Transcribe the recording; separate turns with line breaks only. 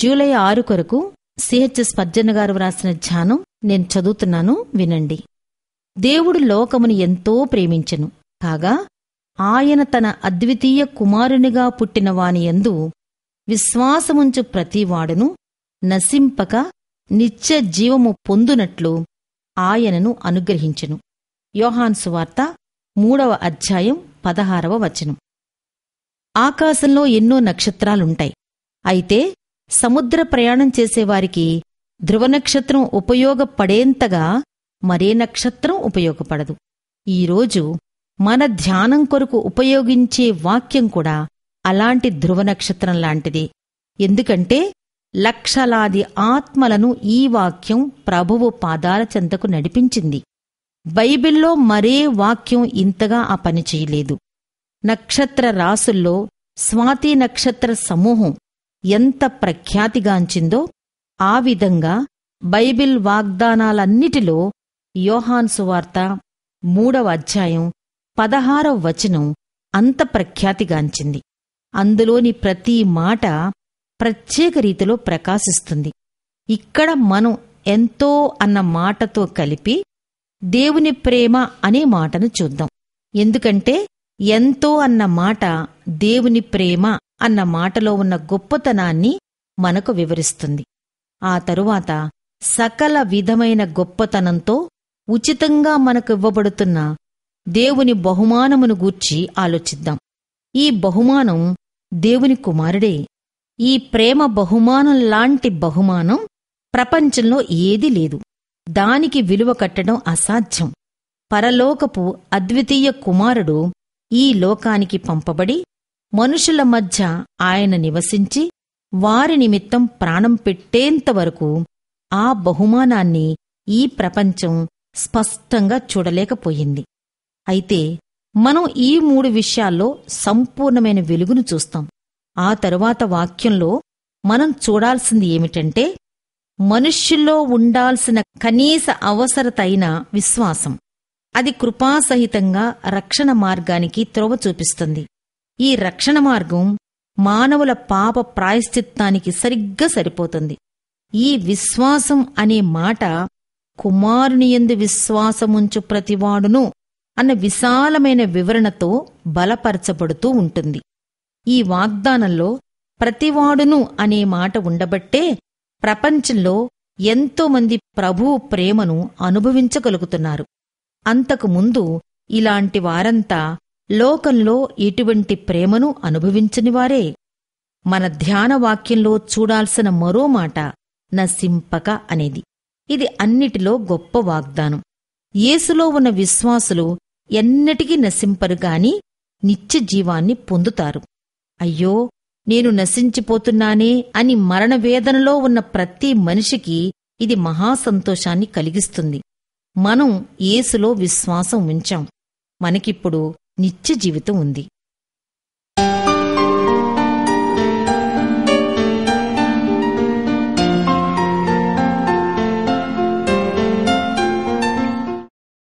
July ఆరు కొరకు CHS పర్జన్న గారు వ్రాసిన ధ్యానం నేను చదువుతున్నాను వినండి దేవుడు లోకమును ఎంతో ప్రేమించెను కాగా ఆయన తన అద్వితీయ కుమారునిగా పుట్టిన వాని ఎందు విశ్వాసముంచు ప్రతివాడును నశింపక నిత్య జీవము పొందునట్లు ఆయనను అనుగ్రహించెను యోహాన్సు వార్త మూడవ అధ్యాయం పదహారవ వచనం ఆకాశంలో ఎన్నో నక్షత్రాలుంటాయి అయితే సముద్ర ప్రయాణం చేసేవారికి ధ్రువ నక్షత్రం ఉపయోగపడేంతగా మరే నక్షత్రం ఉపయోగపడదు ఈరోజు మన ధ్యానం కొరకు ఉపయోగించే వాక్యం కూడా అలాంటి ధ్రువ నక్షత్రం లాంటిది ఎందుకంటే లక్షలాది ఆత్మలను ఈ వాక్యం ప్రభువు పాదాల చెంతకు నడిపించింది బైబిల్లో మరే వాక్యం ఇంతగా ఆ పని చేయలేదు నక్షత్ర రాసుల్లో స్వాతి నక్షత్ర సమూహం ఎంత ప్రఖ్యాతిగాంచిందో ఆ విధంగా బైబిల్ వాగ్దానాలన్నిటిలో యోహాన్సువార్త మూడవ అధ్యాయం పదహారవ వచనం అంత ప్రఖ్యాతిగాంచింది అందులోని ప్రతి మాట ప్రత్యేక రీతిలో ప్రకాశిస్తుంది ఇక్కడ మనం ఎంతో అన్న మాటతో కలిపి దేవుని ప్రేమ అనే మాటను చూద్దాం ఎందుకంటే ఎంతో అన్న మాట దేవుని ప్రేమ అన్న మాటలో ఉన్న గొప్పతనాన్ని మనకు వివరిస్తుంది ఆ తరువాత సకల విధమైన గొప్పతనంతో ఉచితంగా మనకు ఇవ్వబడుతున్న దేవుని బహుమానమును గూర్చి ఆలోచిద్దాం ఈ బహుమానం దేవుని కుమారుడే ఈ ప్రేమ బహుమానంలాంటి బహుమానం ప్రపంచంలో ఏదీ లేదు దానికి విలువ కట్టడం అసాధ్యం పరలోకపు అద్వితీయ కుమారుడు ఈ లోకానికి పంపబడి మనుషుల మధ్య ఆయన నివసించి వారి నిమిత్తం ప్రాణం పెట్టేంతవరకు ఆ బహుమానాన్ని ఈ ప్రపంచం స్పష్టంగా చూడలేకపోయింది అయితే మనం ఈ మూడు విషయాల్లో సంపూర్ణమైన వెలుగును చూస్తాం ఆ తరువాత వాక్యంలో మనం చూడాల్సింది ఏమిటంటే మనుష్యుల్లో ఉండాల్సిన కనీస అవసరత విశ్వాసం అది కృపాసహితంగా రక్షణ మార్గానికి త్రోవ చూపిస్తుంది ఈ రక్షణ మార్గం మానవుల పాప ప్రాయశ్చిత్తానికి సరిగ్గా సరిపోతుంది ఈ విశ్వాసం అనే మాట కుమారుని ఎందు విశ్వాసముంచు ప్రతివాడును అన్న విశాలమైన వివరణతో బలపరచబడుతూ ఉంటుంది ఈ వాగ్దానంలో ప్రతివాడును అనే మాట ఉండబట్టే ప్రపంచంలో ఎంతోమంది ప్రభువు ప్రేమను అనుభవించగలుగుతున్నారు అంతకుముందు ఇలాంటి వారంతా లోకంలో ఇటువంటి ప్రేమను అనుభవించనివారే మన ధ్యానవాక్యంలో చూడాల్సిన మరో మాట నసింపక అనేది ఇది అన్నిటిలో గొప్ప వాగ్దానం యేసులో ఉన్న విశ్వాసులు ఎన్నటికీ నశింపరుగాని గాని నిత్య జీవాన్ని పొందుతారు అయ్యో నేను నశించిపోతున్నానే అని మరణవేదనలో ఉన్న ప్రతి మనిషికి ఇది మహాసంతోషాన్ని కలిగిస్తుంది మనం యేసులో విశ్వాసం ఉంచాం మనకిప్పుడు నిత్య జీవితం ఉంది